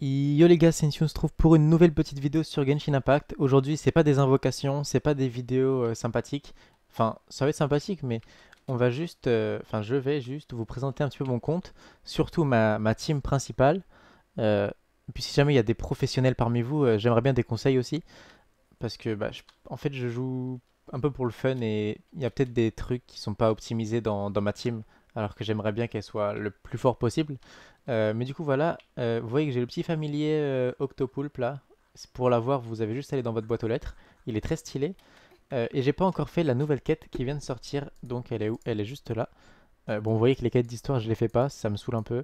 Yo les gars, c'est on se trouve pour une nouvelle petite vidéo sur Genshin Impact. Aujourd'hui, c'est pas des invocations, c'est pas des vidéos euh, sympathiques. Enfin, ça va être sympathique, mais on va juste, euh, enfin, je vais juste vous présenter un petit peu mon compte, surtout ma, team principale. Euh, puis si jamais il y a des professionnels parmi vous, j'aimerais bien des conseils aussi, parce que bah, en fait, je joue un peu pour le fun et il y a peut-être des trucs qui sont pas optimisés dans ma team alors que j'aimerais bien qu'elle soit le plus fort possible. Euh, mais du coup, voilà, euh, vous voyez que j'ai le petit familier euh, Octopoulpe là. Pour l'avoir, vous avez juste à aller dans votre boîte aux lettres. Il est très stylé. et j'ai pas encore fait la nouvelle quête qui vient de sortir, donc elle est où Elle est juste là. bon, vous voyez que les quêtes d'histoire, je les fais pas, ça me saoule un peu.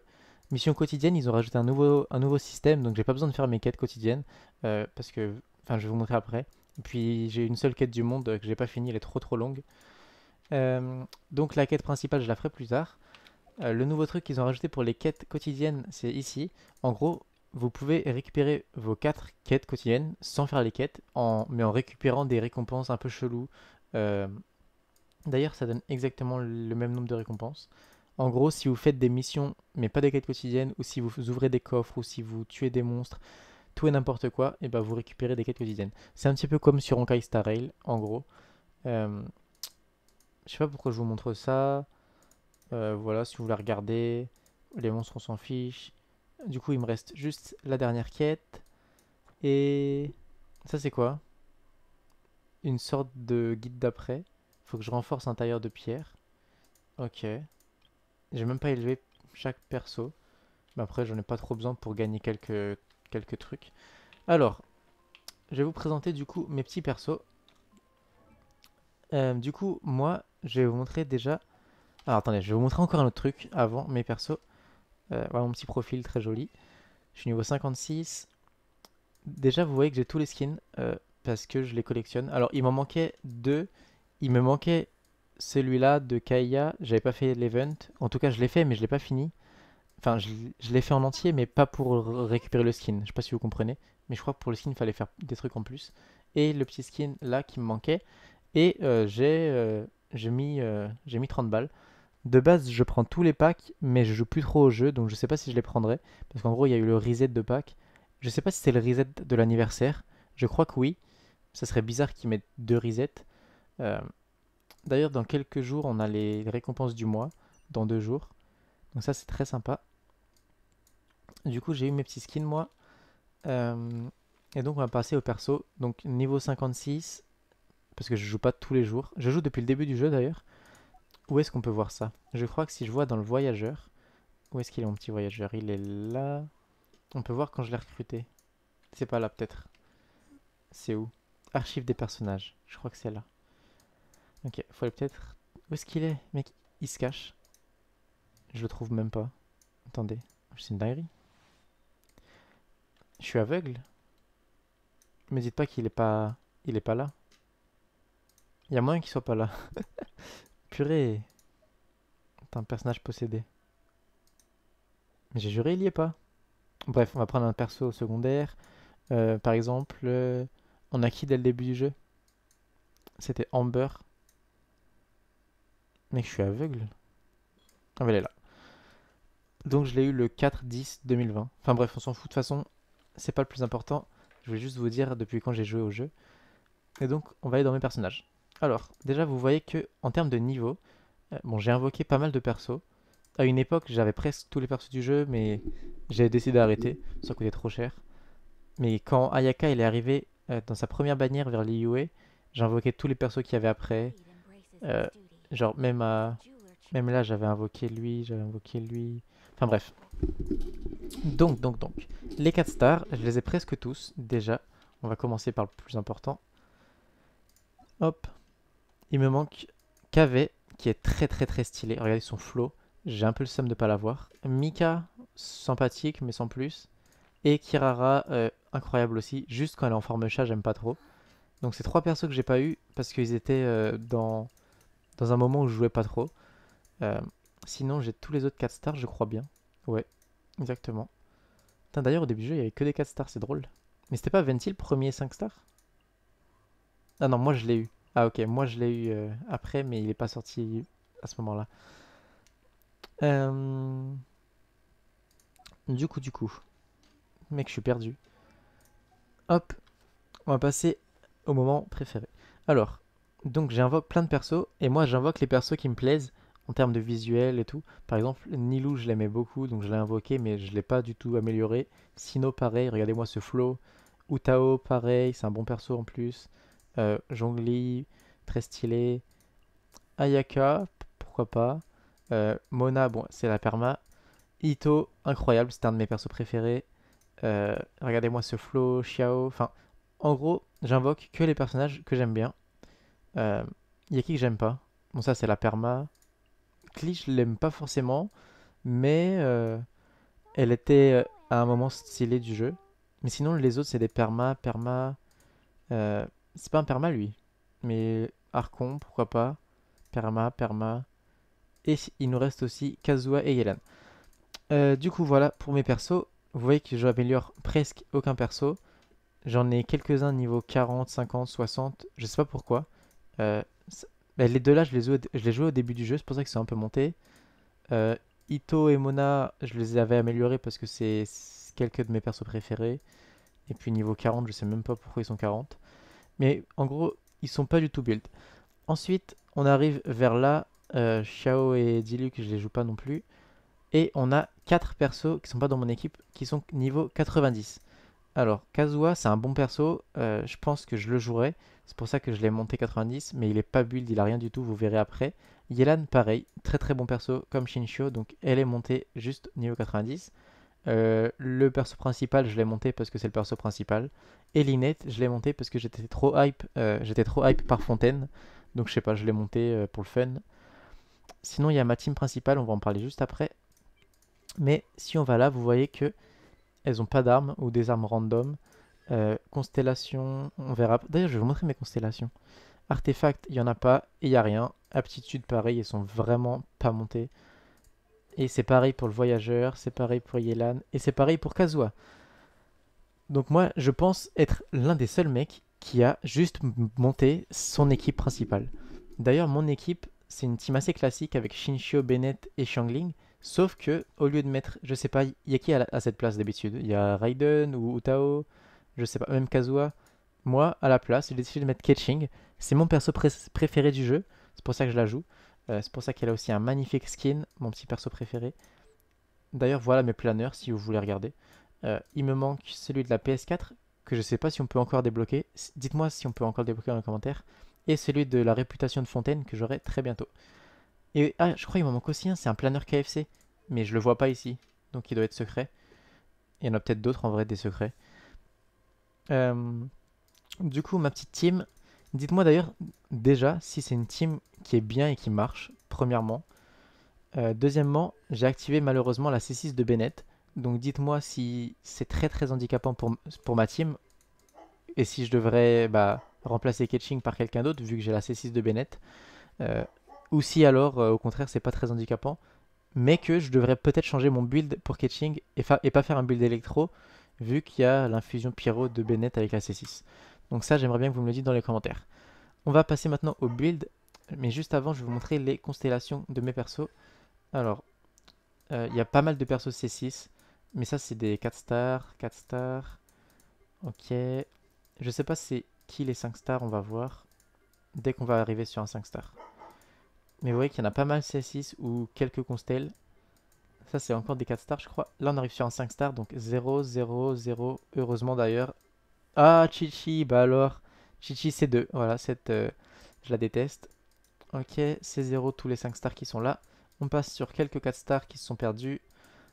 Mission quotidienne, ils ont rajouté un nouveau, un nouveau système, donc j'ai pas besoin de faire mes quêtes quotidiennes, parce que, enfin, je vais vous montrer après. Et puis j'ai une seule quête du monde que j'ai pas fini, elle est trop trop longue. Euh, donc la quête principale, je la ferai plus tard. Euh, le nouveau truc qu'ils ont rajouté pour les quêtes quotidiennes, c'est ici. En gros, vous pouvez récupérer vos 4 quêtes quotidiennes sans faire les quêtes, en, mais en récupérant des récompenses un peu cheloues. Euh, d'ailleurs, ça donne exactement le même nombre de récompenses. En gros, si vous faites des missions, mais pas des quêtes quotidiennes, ou si vous ouvrez des coffres, ou si vous tuez des monstres, tout et n'importe quoi, et eh ben vous récupérez des quêtes quotidiennes. C'est un petit peu comme sur Honkai Star Rail, en gros. Je sais pas pourquoi je vous montre ça. Euh, voilà, si vous la regardez, les monstres on s'en fiche. Du coup, il me reste juste la dernière quête. Et ça c'est quoi Une sorte de guide d'après. Faut que je renforce un tailleur de pierre. Ok. J'ai même pas élevé chaque perso. Mais après, j'en ai pas trop besoin pour gagner quelques, quelques trucs. Alors, je vais vous présenter du coup mes petits persos. Euh, du coup, moi, je vais vous montrer déjà... Alors attendez, je vais vous montrer encore un autre truc avant mes persos. Euh, voilà mon petit profil très joli. Je suis niveau 56. Déjà vous voyez que j'ai tous les skins euh, parce que je les collectionne. Alors il m'en manquait deux. Il me manquait celui-là de Kaya. J'avais pas fait l'event. En tout cas je l'ai fait mais je l'ai pas fini. Enfin je, l'ai fait en entier mais pas pour récupérer le skin. Je sais pas si vous comprenez. Mais je crois que pour le skin il fallait faire des trucs en plus. Et le petit skin là qui me manquait. Et euh, j'ai j'ai mis, euh, mis 30 balles. De base, je prends tous les packs, mais je joue plus trop au jeu, donc je sais pas si je les prendrai. Parce qu'en gros, il y a eu le reset de packs. Je sais pas si c'est le reset de l'anniversaire. Je crois que oui. Ça serait bizarre qu'ils mettent deux resets. Euh, d'ailleurs, dans quelques jours, on a les récompenses du mois. Dans deux jours. Donc ça, c'est très sympa. Du coup, j'ai eu mes petits skins, moi. Euh, et donc, on va passer au perso. Donc, niveau 56, parce que je joue pas tous les jours. Je joue depuis le début du jeu d'ailleurs. Où est-ce qu'on peut voir ça Je crois que si je vois dans le voyageur, où est-ce qu'il est mon petit voyageur Il est là. On peut voir quand je l'ai recruté. C'est pas là peut-être. C'est où Archive des personnages. Je crois que c'est là. Ok, faut peut-être... Où est-ce qu'il est, Mec, il se cache. Je le trouve même pas. Attendez, oh, c'est une dinguerie. Je suis aveugle. Me dites pas qu'il est pas... Il est pas là. Il y a moyen qu'il soit pas là. Purée. T'es un personnage possédé. J'ai juré, il y est pas. Bref, on va prendre un perso secondaire. Euh, par exemple, euh, on a qui dès le début du jeu C'était Amber. Mais je suis aveugle. Ah, bah elle est là. Donc, je l'ai eu le 4-10-2020. Enfin, bref, on s'en fout. De toute façon, c'est pas le plus important. Je voulais juste vous dire depuis quand j'ai joué au jeu. Et donc, on va aller dans mes personnages. Alors, déjà, vous voyez que en termes de niveau, euh, bon, j'ai invoqué pas mal de persos. À une époque, j'avais presque tous les persos du jeu, mais j'ai décidé d'arrêter. Ça coûtait trop cher. Mais quand Ayaka il est arrivé euh, dans sa première bannière vers j'ai invoqué tous les persos qu'il y avait après. Euh, genre, même, même là, j'avais invoqué lui, j'avais invoqué lui. Enfin bref. Donc, donc, donc. Les 4 stars, je les ai presque tous déjà. On va commencer par le plus important. Hop. Il me manque KV qui est très très très stylé. Regardez son flow. J'ai un peu le seum de pas l'avoir. Mika, sympathique mais sans plus. Et Kirara, euh, incroyable aussi. Juste quand elle est en forme chat, j'aime pas trop. Donc c'est trois persos que j'ai pas eu parce qu'ils étaient euh, dans, dans un moment où je jouais pas trop. Euh, sinon j'ai tous les autres 4 stars, je crois bien. Ouais, exactement. D'ailleurs au début du jeu il y avait que des 4 stars, c'est drôle. Mais c'était pas Ventil premier 5 stars Ah non, moi je l'ai eu. Ah ok, moi je l'ai eu euh, après, mais il n'est pas sorti à ce moment-là. Euh, du coup, du coup. Mec, je suis perdu. Hop, on va passer au moment préféré. Alors, donc j'invoque plein de persos, et moi j'invoque les persos qui me plaisent en termes de visuel et tout. Par exemple, Nilou, je l'aimais beaucoup, donc je l'ai invoqué, mais je ne l'ai pas du tout amélioré. Sino, pareil, regardez-moi ce flow. Utao, pareil, c'est un bon perso en plus. Euh, jongli, très stylé. Ayaka, pourquoi pas. Euh, Mona, bon, c'est la perma. Ito, incroyable, c'est un de mes persos préférés. Euh, regardez-moi ce flow, Xiao. Enfin, en gros, j'invoque que les personnages que j'aime bien. Euh, y a qui que j'aime pas Bon, ça, c'est la perma. Klee, je l'aime pas forcément, mais elle était à un moment stylée du jeu. Mais sinon, les autres, c'est des perma. perma c'est pas un perma, lui. Mais archon, pourquoi pas. Perma, perma. Et il nous reste aussi Kazuha et Yelan. Euh, du coup, voilà pour mes persos. Vous voyez que je n'améliore presque aucun perso. J'en ai quelques-uns niveau 40, 50, 60. Je sais pas pourquoi. Euh, bah, les deux là, je les, jouais, je les au début du jeu. C'est pour ça que c'est un peu monté. Euh, Ito et Mona, je les avais améliorés parce que c'est quelques de mes persos préférés. Et puis niveau 40, je sais même pas pourquoi ils sont 40. Mais en gros, ils sont pas du tout build. Ensuite, on arrive vers là. Euh, Xiao et Diluc, je les joue pas non plus. Et on a 4 persos qui sont pas dans mon équipe, qui sont niveau 90. Alors, Kazuha, c'est un bon perso. Euh, je pense que je le jouerai. C'est pour ça que je l'ai monté 90. Mais il est pas build, il a rien du tout. Vous verrez après. Yelan, pareil. Très très bon perso, comme Shinshio. Donc, elle est montée juste niveau 90. Euh, le perso principal, je l'ai monté parce que c'est le perso principal. Et Linette, je l'ai monté parce que j'étais trop hype. Euh, j'étais trop hype par Fontaine. Donc je sais pas, je l'ai monté euh, pour le fun. Sinon, il y a ma team principale, on va en parler juste après. Mais si on va là, vous voyez que elles ont pas d'armes ou des armes random. constellation, on verra. D'ailleurs, je vais vous montrer mes constellations. Artefacts, il y en a pas et il y a rien. Aptitude, pareil, elles sont vraiment pas montées. Et c'est pareil pour le voyageur, c'est pareil pour Yelan, et c'est pareil pour Kazuha. Donc moi, je pense être l'un des seuls mecs qui a juste monté son équipe principale. D'ailleurs, mon équipe, c'est une team assez classique avec Shinshio, Bennett et Shangling. Sauf que, au lieu de mettre, je sais pas, il y a qui à, cette place d'habitude Il y a Raiden ou Utao, je sais pas, même Kazuha. Moi, à la place, j'ai décidé de mettre Ketching. C'est mon perso préféré du jeu, c'est pour ça que je la joue. Euh, c'est pour ça qu'elle a aussi un magnifique skin, mon petit perso préféré. D'ailleurs, voilà mes planeurs si vous voulez regarder. Euh, il me manque celui de la PS4, que je ne sais pas si on peut encore débloquer. Dites-moi si on peut encore débloquer dans les commentaires. Et celui de la réputation de Fontaine, que j'aurai très bientôt. Et ah, je crois qu'il m'en manque aussi un, c'est un planeur KFC. Mais je le vois pas ici, donc il doit être secret. Il y en a peut-être d'autres en vrai des secrets. Euh, du coup, ma petite team, Dites-moi d'ailleurs déjà si c'est une team qui est bien et qui marche, premièrement. Euh, deuxièmement, j'ai activé malheureusement la C6 de Bennett. Donc dites-moi si c'est très très handicapant pour, pour ma team. Et si je devrais bah, remplacer Ketching par quelqu'un d'autre vu que j'ai la C6 de Bennett. Euh, ou si alors euh, au contraire c'est pas très handicapant. Mais que je devrais peut-être changer mon build pour Ketching et, et pas faire un build électro vu qu'il y a l'infusion pyro de Bennett avec la C6. Donc ça j'aimerais bien que vous me le dites dans les commentaires. On va passer maintenant au build. Mais juste avant, je vais vous montrer les constellations de mes persos. Alors, euh, il y a pas mal de persos C6. Mais ça, c'est des 4 stars, 4 stars. Ok. Je sais pas c'est qui les 5 stars, on va voir. Dès qu'on va arriver sur un 5 stars. Mais vous voyez qu'il y en a pas mal C6 ou quelques constels. Ça, c'est encore des 4 stars, je crois. Là, on arrive sur un 5 stars, donc 0, 0, 0. Heureusement, d'ailleurs. Ah, Chichi, bah alors. Chichi c'est 2 Voilà, cette, euh, je la déteste. Ok, c'est 0 tous les 5 stars qui sont là. On passe sur quelques 4 stars qui se sont perdus.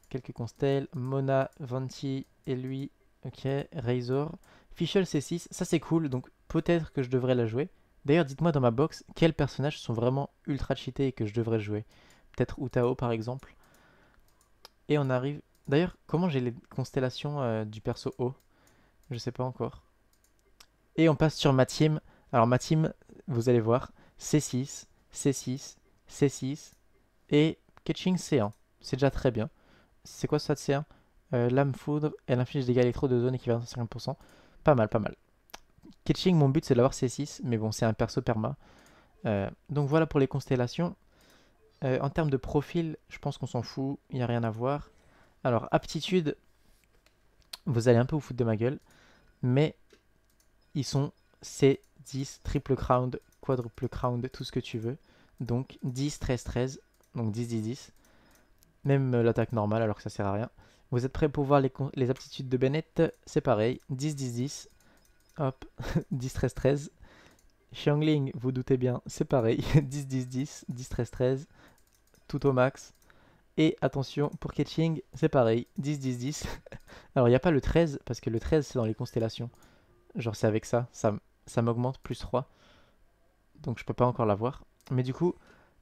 Quelques constellations, Mona, Venti et lui. Ok, Razor. Fischl c'est 6 ça c'est cool, donc peut-être que je devrais la jouer. D'ailleurs, dites-moi dans ma box, quels personnages sont vraiment ultra cheatés et que je devrais jouer Peut-être Utao par exemple. Et on arrive... D'ailleurs, comment j'ai les constellations euh, du perso O Je sais pas encore. Et on passe sur ma team. Alors ma team, vous allez voir, C6, C6, C6 et Catching C1. C'est déjà très bien. C'est quoi ça de C1 euh, Lame foudre, elle inflige des dégâts électro de zone équivalent à 50%. Pas mal, pas mal. Catching, mon but c'est d'avoir C6, mais bon, c'est un perso perma. Euh, donc voilà pour les constellations. Euh, en termes de profil, je pense qu'on s'en fout, il n'y a rien à voir. Alors, aptitude, vous allez un peu vous foutre de ma gueule, mais ils sont C10, triple crown, quadruple crown, tout ce que tu veux. Donc 10, 13, 13. Donc 10, 10, 10. Même euh, l'attaque normale alors que ça sert à rien. Vous êtes prêts pour voir les, aptitudes de Bennett C'est pareil. 10, 10, 10. Hop. 10, 13, 13. Xiangling, vous doutez bien, c'est pareil. 10, 10, 10. 10, 13, 13. Tout au max. Et attention, pour Catching, c'est pareil. 10, 10, 10. Alors, il n'y a pas le 13, parce que le 13, c'est dans les constellations. Genre c'est avec ça, ça, ça m'augmente plus 3. Donc je peux pas encore l'avoir. Mais du coup,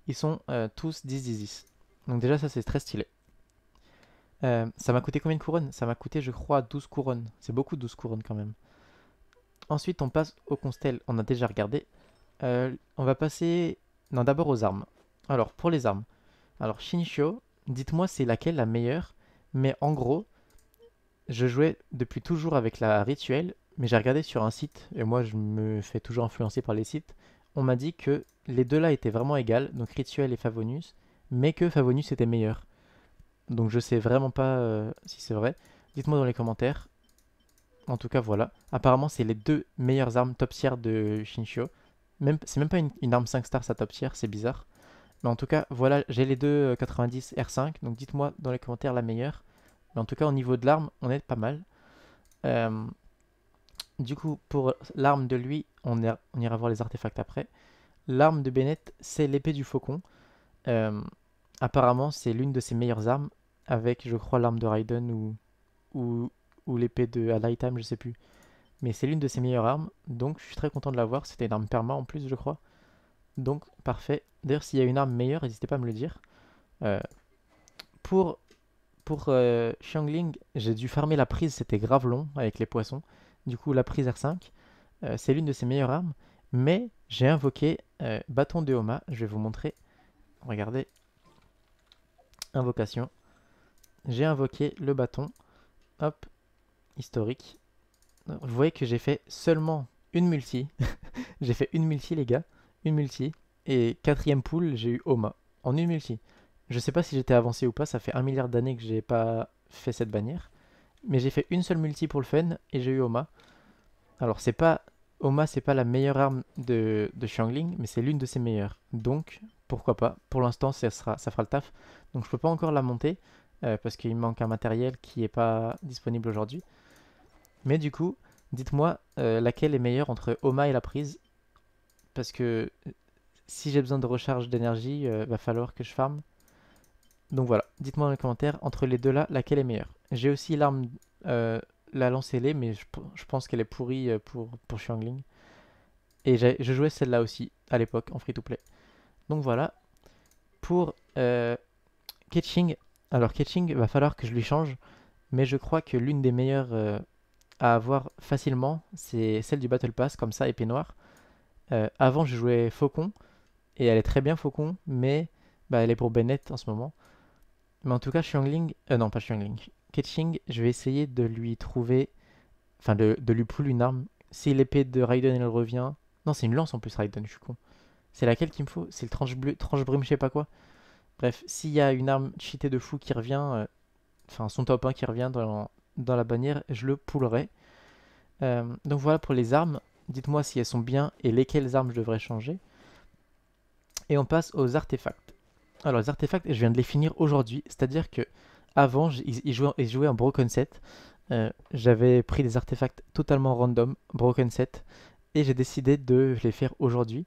ils sont euh, tous 10-10-10. Donc déjà ça c'est très stylé. Euh, ça m'a coûté combien de couronnes Ça m'a coûté je crois 12 couronnes. C'est beaucoup 12 couronnes quand même. Ensuite on passe au constel, on a déjà regardé. Euh, on va passer... Non d'abord aux armes. Alors pour les armes. Alors shinsho, dites-moi c'est laquelle la meilleure. Mais en gros, je jouais depuis toujours avec la rituelle mais j'ai regardé sur un site, et moi je me fais toujours influencer par les sites, on m'a dit que les deux là étaient vraiment égales, donc Rituel et Favonus, mais que Favonus était meilleur. Donc je sais vraiment pas euh, si c'est vrai. Dites-moi dans les commentaires. En tout cas, voilà. Apparemment, c'est les deux meilleures armes top tier de Shinshio. c'est même pas une, arme 5 stars, sa top tier, c'est bizarre. Mais en tout cas, voilà, j'ai les deux 90 euh, R5, donc dites-moi dans les commentaires la meilleure. Mais en tout cas, au niveau de l'arme, on est pas mal. Euh, du coup, pour l'arme de lui, on, ira voir les artefacts après. L'arme de Bennett, c'est l'épée du faucon. Euh, apparemment, c'est l'une de ses meilleures armes, avec, je crois, l'arme de Raiden ou, ou, l'épée de à je sais plus. Mais c'est l'une de ses meilleures armes, donc je suis très content de l'avoir. C'était une arme perma en plus, je crois. Donc, parfait. D'ailleurs, s'il y a une arme meilleure, n'hésitez pas à me le dire. Euh, pour pour euh, Xiangling, j'ai dû farmer la prise, c'était grave long avec les poissons du coup la prise R5. Euh, c'est l'une de ses meilleures armes, mais j'ai invoqué euh, bâton de Homa. Je vais vous montrer. Regardez. Invocation. J'ai invoqué le bâton. Hop. Historique. Vous voyez que j'ai fait seulement une multi. j'ai fait une multi, les gars. Une multi. Et quatrième poule, j'ai eu Homa. En une multi. Je sais pas si j'étais avancé ou pas. Ça fait un milliard d'années que j'ai pas fait cette bannière. Mais j'ai fait une seule multi pour le fun et j'ai eu Oma. Alors c'est pas... Oma c'est pas la meilleure arme de, de Shangling, mais c'est l'une de ses meilleures. Donc pourquoi pas. Pour l'instant ça, sera, fera le taf. Donc je peux pas encore la monter euh, parce qu'il manque un matériel qui est pas disponible aujourd'hui. Mais du coup, dites-moi euh, laquelle est meilleure entre Oma et la prise. Parce que euh, si j'ai besoin de recharge d'énergie, va falloir que je farme. Donc voilà, dites-moi dans les commentaires, entre les deux là, laquelle est meilleure j'ai aussi l'arme, euh, la lance ailée, mais je, pense qu'elle est pourrie euh, pour, pour Et je jouais celle-là aussi, à l'époque, en free-to-play. Donc voilà. Pour euh, Ketching, alors Ketching, va falloir que je lui change, mais je crois que l'une des meilleures euh, à avoir facilement, c'est celle du Battle Pass, comme ça, épée noire. avant, je jouais Faucon, et elle est très bien Faucon, mais bah, elle est pour Bennett en ce moment. Mais en tout cas, Shuangling... euh, non pas Shuangling... Ketching, je vais essayer de lui trouver. Enfin, de, lui pouler une arme. Si l'épée de Raiden elle revient. Non, c'est une lance en plus, Raiden, je suis con. C'est laquelle qu'il me faut C'est le tranche bleu, tranche brume je sais pas quoi. Bref, s'il y a une arme cheatée de fou qui revient, euh, enfin son top 1 qui revient dans, la bannière, je le poulerai. Euh, donc voilà pour les armes. Dites-moi si elles sont bien et lesquelles armes je devrais changer. Et on passe aux artefacts. Alors les artefacts, je viens de les finir aujourd'hui, c'est-à-dire que avant, ils jouaient en Broken Set. Euh, j'avais pris des artefacts totalement random, Broken Set, et j'ai décidé de les faire aujourd'hui.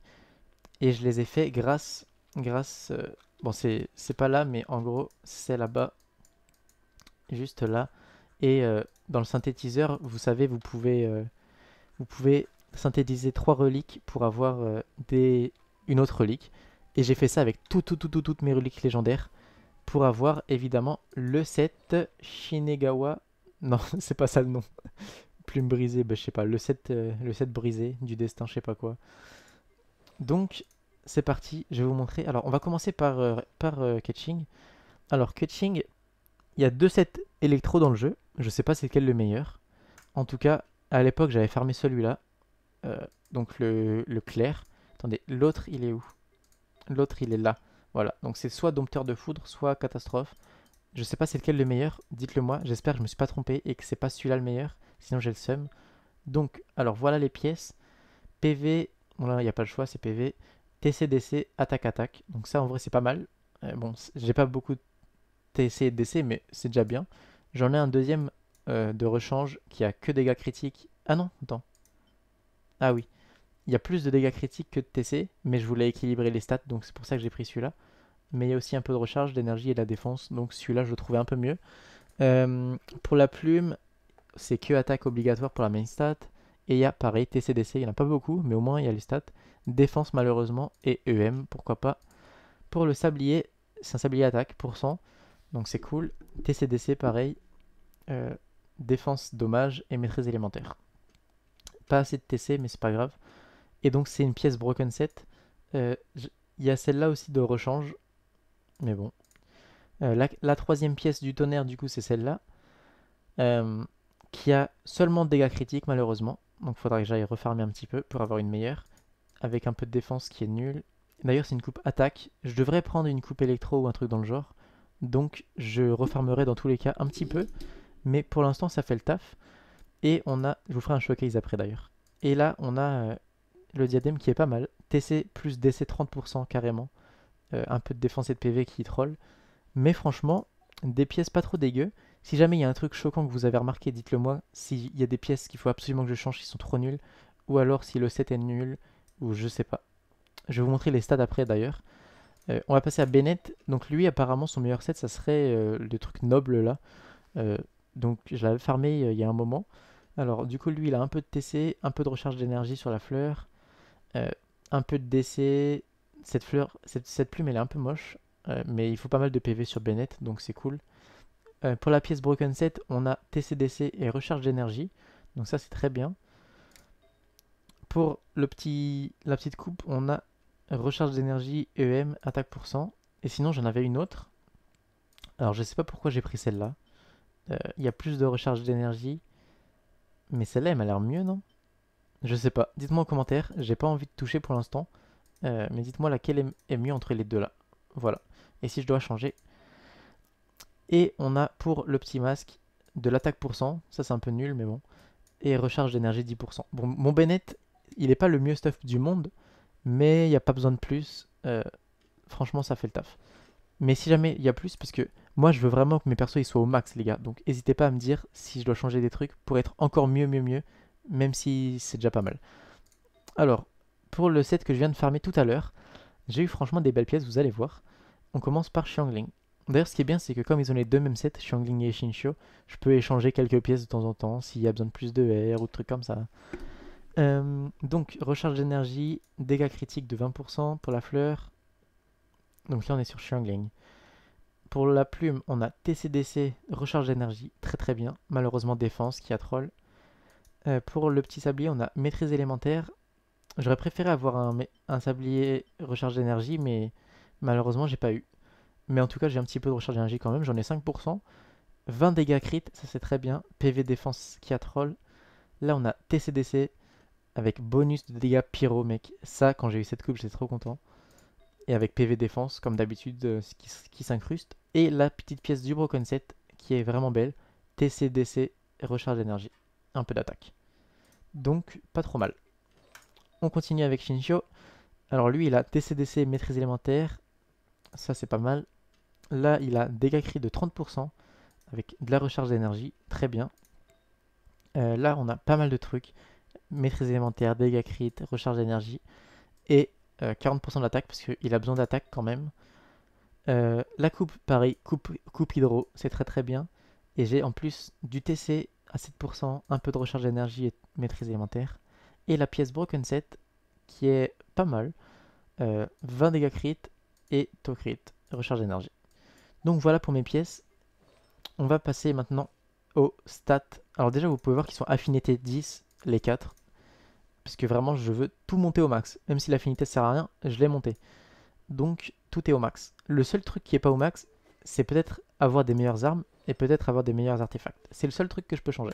Et je les ai fait grâce. grâce euh, bon, c'est pas là, mais en gros, c'est là-bas. Juste là. Et euh, dans le synthétiseur, vous savez, vous pouvez, vous pouvez synthétiser trois reliques pour avoir une autre relique. Et j'ai fait ça avec tout, toutes mes reliques légendaires pour avoir évidemment le set Shinegawa. Non, c'est pas ça le nom. Plume brisée, bah, je sais pas, le set euh, le set brisé du destin, je sais pas quoi. Donc, c'est parti, je vais vous montrer. Alors, on va commencer par, euh, par Catching. Euh, Alors, Catching, il y a deux sets électro dans le jeu. Je sais pas c'est lequel le meilleur. En tout cas, à l'époque, j'avais fermé celui-là. donc, le, le clair. Attendez, l'autre, il est où L'autre, il est là. Voilà, donc c'est soit dompteur de foudre, soit catastrophe. Je sais pas c'est lequel le meilleur, dites-le moi. J'espère que je me suis pas trompé et que c'est pas celui-là le meilleur, sinon j'ai le seum. Donc, alors voilà les pièces. PV, bon là il n'y a pas le choix, c'est PV. TCDC, attaque, attaque. Donc ça en vrai c'est pas mal. Euh, bon, j'ai pas beaucoup de TC et DC, mais c'est déjà bien. J'en ai un deuxième euh, de rechange qui a que dégâts critiques. Ah non, attends. Ah oui. Il y a plus de dégâts critiques que de TC, mais je voulais équilibrer les stats, donc c'est pour ça que j'ai pris celui-là. Mais il y a aussi un peu de recharge, d'énergie et de la défense, donc celui-là je le trouvais un peu mieux. Euh, pour la plume, c'est que attaque obligatoire pour la main stat. Et il y a pareil, TCDC, il n'y en a pas beaucoup, mais au moins il y a les stats. Défense malheureusement et EM, pourquoi pas. Pour le sablier, c'est un sablier attaque pour donc c'est cool. TCDC pareil, euh, défense dommage et maîtrise élémentaire. Pas assez de TC, mais c'est pas grave. Et donc c'est une pièce broken set. Euh, il y a celle-là aussi de rechange. Mais bon. Euh, la, troisième pièce du tonnerre du coup c'est celle-là. Euh, qui a seulement dégâts critiques malheureusement. Donc faudra que j'aille refarmer un petit peu pour avoir une meilleure. Avec un peu de défense qui est nulle. D'ailleurs, c'est une coupe attaque. Je devrais prendre une coupe électro ou un truc dans le genre. Donc, je refarmerai dans tous les cas un petit peu. Mais pour l'instant, ça fait le taf. Et on a... Je vous ferai un showcase après, d'ailleurs. Et là, on a le diadème qui est pas mal. TC plus DC 30% carrément. Euh, un peu de défense et de PV qui troll. Mais franchement, des pièces pas trop dégueu. Si jamais il y a un truc choquant que vous avez remarqué, dites-le moi. S'il y a des pièces qu'il faut absolument que je change qui sont trop nulles, ou alors si le set est nul, ou je sais pas. Je vais vous montrer les stats après d'ailleurs. Euh, on va passer à Bennett. Donc lui, apparemment, son meilleur set, ça serait euh, le truc noble là. donc je l'avais farmé il y a un moment. Alors du coup, lui, il a un peu de TC, un peu de recharge d'énergie sur la fleur, euh, un peu de DC, Cette fleur, cette, plume, elle est un peu moche, euh, mais il faut pas mal de PV sur Bennett, donc c'est cool. Euh, pour la pièce Broken Set, on a TCDC et recharge d'énergie, donc ça c'est très bien. Pour le petit, la petite coupe, on a recharge d'énergie, EM, attaque pour cent Et sinon, j'en avais une autre. Alors je sais pas pourquoi j'ai pris celle-là. Il y a plus de recharge d'énergie, mais celle-là elle m'a l'air mieux, non je sais pas. Dites-moi en commentaire. J'ai pas envie de toucher pour l'instant. Euh, mais dites-moi laquelle est, mieux entre les deux là. Voilà. Et si je dois changer. Et on a pour le petit masque de l'attaque pour cent. Ça c'est un peu nul mais bon. Et recharge d'énergie 10%. Bon, mon Bennett, il est pas le mieux stuff du monde. Mais il n'y a pas besoin de plus. Euh, franchement ça fait le taf. Mais si jamais il y a plus, parce que moi je veux vraiment que mes persos ils soient au max les gars. Donc n'hésitez pas à me dire si je dois changer des trucs pour être encore mieux, mieux, mieux même si c'est déjà pas mal. Alors, pour le set que je viens de farmer tout à l'heure, j'ai eu franchement des belles pièces, vous allez voir. On commence par Xiangling. D'ailleurs, ce qui est bien, c'est que comme ils ont les deux mêmes sets, Xiangling et Shinshio, je peux échanger quelques pièces de temps en temps s'il y a besoin de plus de air ou de trucs comme ça. Euh, donc, recharge d'énergie, dégâts critiques de 20% pour la fleur. Donc là, on est sur Xiangling. Pour la plume, on a TCDC, recharge d'énergie, très très bien. Malheureusement, défense qui a troll. Euh, pour le petit sablier, on a maîtrise élémentaire. J'aurais préféré avoir un, sablier recharge d'énergie, mais malheureusement, j'ai pas eu. Mais en tout cas, j'ai un petit peu de recharge d'énergie quand même. J'en ai 5%. 20 dégâts crit, ça c'est très bien. PV défense qui a troll. Là, on a TCDC avec bonus de dégâts pyro, mec. Ça, quand j'ai eu cette coupe, j'étais trop content. Et avec PV défense, comme d'habitude, euh, qui s'incruste. Et la petite pièce du Broken Set, qui est vraiment belle. TCDC, recharge d'énergie un peu d'attaque. Donc, pas trop mal. On continue avec Shinjo. Alors lui, il a TCDC, maîtrise élémentaire. Ça, c'est pas mal. Là, il a dégâts crit de 30% avec de la recharge d'énergie. Très bien. Euh, là, on a pas mal de trucs. Maîtrise élémentaire, dégâts crit, recharge d'énergie. Et 40% euh, d'attaque parce qu'il a besoin d'attaque quand même. Euh, la coupe, pareil, coupe, coupe hydro, c'est très très bien. Et j'ai en plus du TC à 7%, un peu de recharge d'énergie et maîtrise élémentaire. Et la pièce Broken Set qui est pas mal, 20 dégâts crit et taux recharge d'énergie. Donc voilà pour mes pièces. On va passer maintenant aux stats. Alors déjà vous pouvez voir qu'ils sont affinités 10, les 4. Parce que vraiment je veux tout monter au max. Même si l'affinité sert à rien, je l'ai monté. Donc tout est au max. Le seul truc qui est pas au max, c'est peut-être avoir des meilleures armes et peut-être avoir des meilleurs artefacts. C'est le seul truc que je peux changer.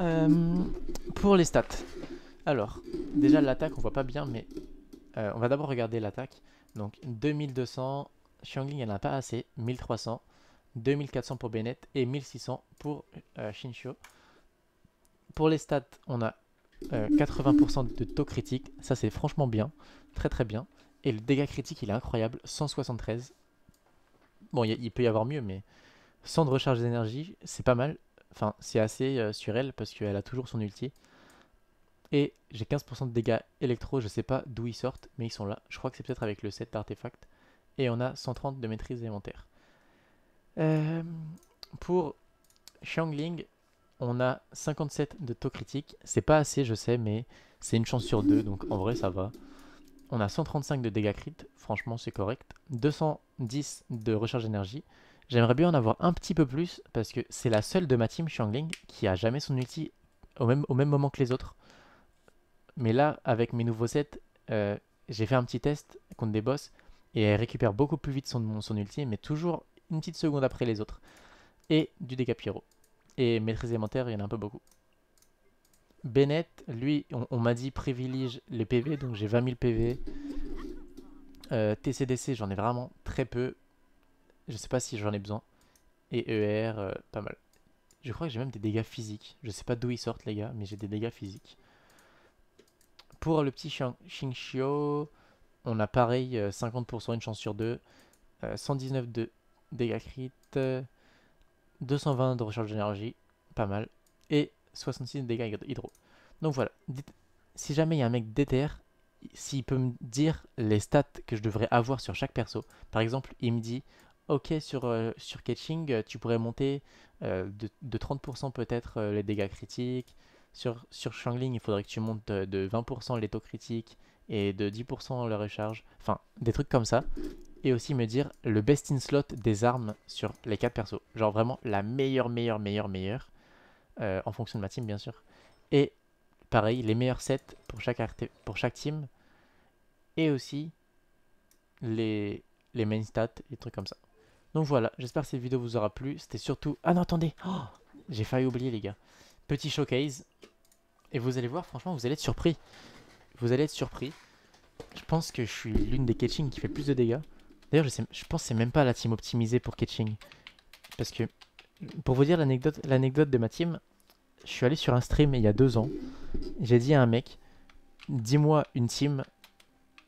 Euh, pour les stats. Alors, déjà l'attaque, on voit pas bien, mais euh, on va d'abord regarder l'attaque. Donc 2200, Xiangling, elle n'a pas assez, 1300, 2400 pour Bennett et 1600 pour euh, Pour les stats, on a 80% euh, de taux critique, ça c'est franchement bien, très très bien. Et le dégât critique, il est incroyable, 173. Bon, il peut y avoir mieux, mais sans de recharge d'énergie, c'est pas mal. Enfin, c'est assez euh, sur elle parce qu'elle a toujours son ulti. Et j'ai 15% de dégâts électro, je sais pas d'où ils sortent, mais ils sont là. Je crois que c'est peut-être avec le set d'artefact. Et on a 130 de maîtrise élémentaire. Euh, pour Xiangling, on a 57 de taux critique. C'est pas assez, je sais, mais c'est une chance sur deux, donc en vrai ça va. On a 135 de dégâts crit, franchement c'est correct. 210 de recharge d'énergie. J'aimerais bien en avoir un petit peu plus parce que c'est la seule de ma team, Shangling, qui a jamais son ulti au même, au même moment que les autres. Mais là, avec mes nouveaux sets, euh, j'ai fait un petit test contre des boss et elle récupère beaucoup plus vite son, son ulti, mais toujours une petite seconde après les autres. Et du dégât pyro. Et maîtrise élémentaire, il y en a un peu beaucoup. Bennett, lui, on, m'a dit privilège les PV, donc j'ai 20 000 PV. TCDC, j'en ai vraiment très peu. Je sais pas si j'en ai besoin. Et ER, pas mal. Je crois que j'ai même des dégâts physiques. Je sais pas d'où ils sortent, les gars, mais j'ai des dégâts physiques. Pour le petit Xingqiu, on a pareil, 50%, euh, une chance sur deux. 119 euh, de dégâts crit. 220 de recharge d'énergie, pas mal. Et 66 de dégâts hydro. Donc voilà, si jamais il y a un mec DTR, s'il peut me dire les stats que je devrais avoir sur chaque perso, par exemple, il me dit Ok, sur, euh, sur Catching, euh, tu pourrais monter euh, de, 30% peut-être les dégâts critiques. Sur, sur Shangling, il faudrait que tu montes de 20% les taux critiques et de 10% la recharge. Enfin, des trucs comme ça. Et aussi me dire le best in slot des armes sur les 4 persos. Genre vraiment la meilleure, meilleure, meilleure, meilleure. Euh, en fonction de ma team bien sûr. Et pareil, les meilleurs sets pour chaque, pour chaque team, et aussi les, les main stats et trucs comme ça. Donc voilà, j'espère que cette vidéo vous aura plu. C'était surtout... Ah non, attendez oh, J'ai failli oublier les gars. Petit showcase. Et vous allez voir, franchement, vous allez être surpris. Vous allez être surpris. Je pense que je suis l'une des catching qui fait plus de dégâts. D'ailleurs, je, je pense que c'est même pas la team optimisée pour catching. Parce que pour vous dire l'anecdote, l'anecdote de ma team, je suis allé sur un stream il y a deux ans. J'ai dit à un mec, dis-moi une team,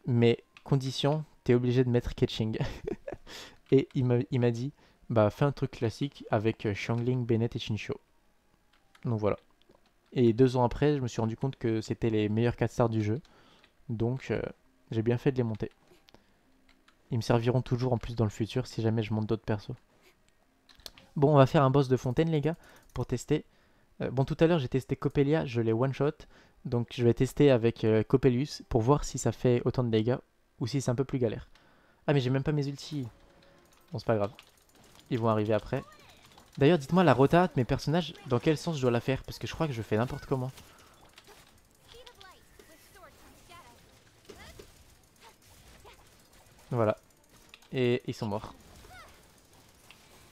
mais condition, t'es obligé de mettre catching. et il m'a, dit, bah fais un truc classique avec Shangling, euh, Bennett et Shinsho. Donc voilà. Et deux ans après, je me suis rendu compte que c'était les meilleurs 4 stars du jeu. Donc euh, j'ai bien fait de les monter. Ils me serviront toujours en plus dans le futur si jamais je monte d'autres persos. Bon, on va faire un boss de fontaine, les gars, pour tester. Euh, bon, tout à l'heure, j'ai testé Copelia, je l'ai one-shot. Donc, je vais tester avec euh, Copelius pour voir si ça fait autant de dégâts ou si c'est un peu plus galère. Ah, mais j'ai même pas mes ultis. Bon, c'est pas grave. Ils vont arriver après. D'ailleurs, dites-moi, la rota mes personnages, dans quel sens je dois la faire Parce que je crois que je fais n'importe comment. Voilà. Et ils sont morts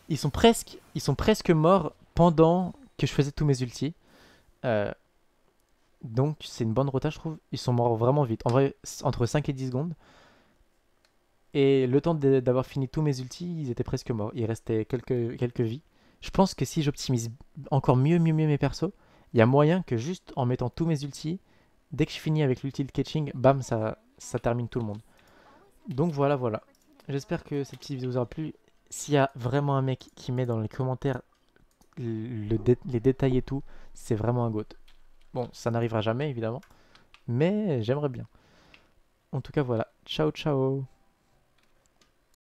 ils sont presque, ils sont presque morts pendant que je faisais tous mes ultis. Euh, donc c'est une bonne rota, je trouve. Ils sont morts vraiment vite. En vrai, entre 5 et 10 secondes. Et le temps d'avoir fini tous mes ultis, ils étaient presque morts. Il restait quelques, quelques vies. Je pense que si j'optimise encore mieux, mieux, mieux mes persos, il y a moyen que juste en mettant tous mes ultis, dès que je finis avec l'ulti de catching, bam, ça, ça termine tout le monde. Donc voilà, voilà. J'espère que cette petite vidéo vous aura plu s'il y a vraiment un mec qui met dans les commentaires les détails et tout, c'est vraiment un goat. Bon, ça n'arrivera jamais évidemment, mais j'aimerais bien. En tout cas, voilà. Ciao, ciao